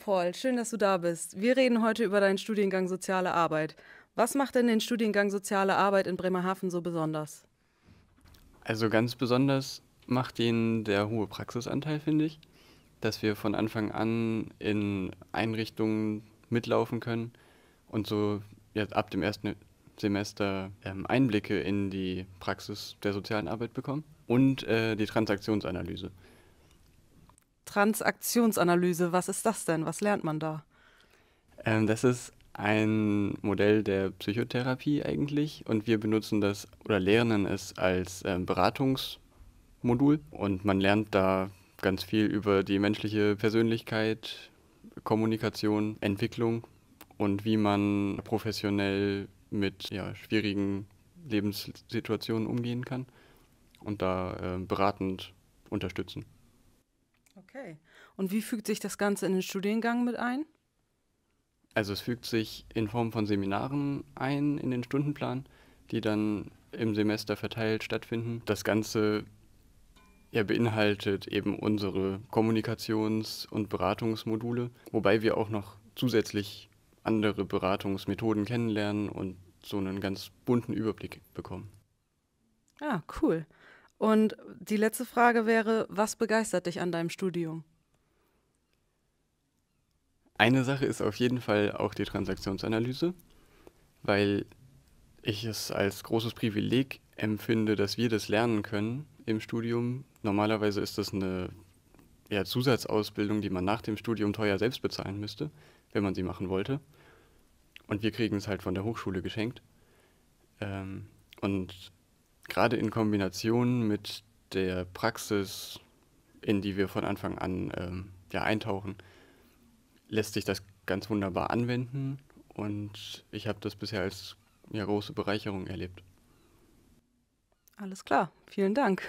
Paul, schön, dass du da bist. Wir reden heute über deinen Studiengang Soziale Arbeit. Was macht denn den Studiengang Soziale Arbeit in Bremerhaven so besonders? Also ganz besonders macht ihn der hohe Praxisanteil, finde ich, dass wir von Anfang an in Einrichtungen mitlaufen können und so jetzt ab dem ersten Semester ähm, Einblicke in die Praxis der sozialen Arbeit bekommen und äh, die Transaktionsanalyse. Transaktionsanalyse. Was ist das denn? Was lernt man da? Ähm, das ist ein Modell der Psychotherapie eigentlich und wir benutzen das oder lernen es als ähm, Beratungsmodul und man lernt da ganz viel über die menschliche Persönlichkeit, Kommunikation, Entwicklung und wie man professionell mit ja, schwierigen Lebenssituationen umgehen kann und da äh, beratend unterstützen. Okay. Und wie fügt sich das Ganze in den Studiengang mit ein? Also es fügt sich in Form von Seminaren ein in den Stundenplan, die dann im Semester verteilt stattfinden. Das Ganze ja, beinhaltet eben unsere Kommunikations- und Beratungsmodule, wobei wir auch noch zusätzlich andere Beratungsmethoden kennenlernen und so einen ganz bunten Überblick bekommen. Ah, cool. Und die letzte Frage wäre, was begeistert dich an deinem Studium? Eine Sache ist auf jeden Fall auch die Transaktionsanalyse, weil ich es als großes Privileg empfinde, dass wir das lernen können im Studium. Normalerweise ist das eine ja, Zusatzausbildung, die man nach dem Studium teuer selbst bezahlen müsste, wenn man sie machen wollte. Und wir kriegen es halt von der Hochschule geschenkt. Ähm, und gerade in Kombination mit der Praxis, in die wir von Anfang an ähm, ja, eintauchen, lässt sich das ganz wunderbar anwenden und ich habe das bisher als ja, große Bereicherung erlebt. Alles klar, vielen Dank.